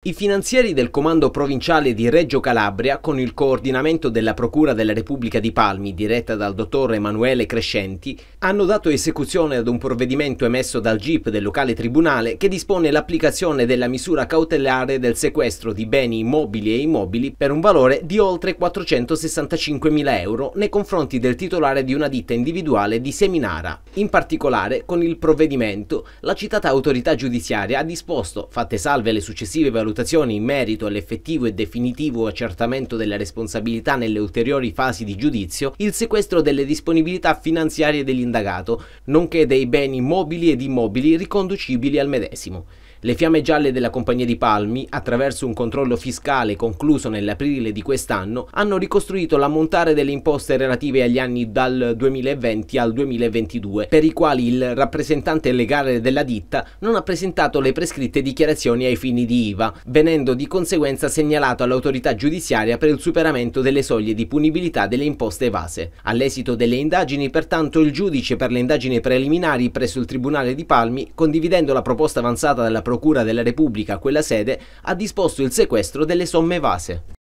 I finanzieri del Comando Provinciale di Reggio Calabria, con il coordinamento della Procura della Repubblica di Palmi, diretta dal dottor Emanuele Crescenti, hanno dato esecuzione ad un provvedimento emesso dal GIP del locale tribunale che dispone l'applicazione della misura cautelare del sequestro di beni immobili e immobili per un valore di oltre 465.000 euro nei confronti del titolare di una ditta individuale di Seminara. In particolare, con il provvedimento, la citata autorità giudiziaria ha disposto, fatte salve le successive valutazioni, valutazioni in merito all'effettivo e definitivo accertamento della responsabilità nelle ulteriori fasi di giudizio, il sequestro delle disponibilità finanziarie dell'indagato, nonché dei beni mobili ed immobili riconducibili al medesimo. Le fiamme gialle della compagnia di Palmi, attraverso un controllo fiscale concluso nell'aprile di quest'anno, hanno ricostruito l'ammontare delle imposte relative agli anni dal 2020 al 2022, per i quali il rappresentante legale della ditta non ha presentato le prescritte dichiarazioni ai fini di IVA, venendo di conseguenza segnalato all'autorità giudiziaria per il superamento delle soglie di punibilità delle imposte evase. All'esito delle indagini, pertanto, il giudice per le indagini preliminari presso il Tribunale di Palmi, condividendo la proposta avanzata dalla Procura della Repubblica a quella sede, ha disposto il sequestro delle somme evase.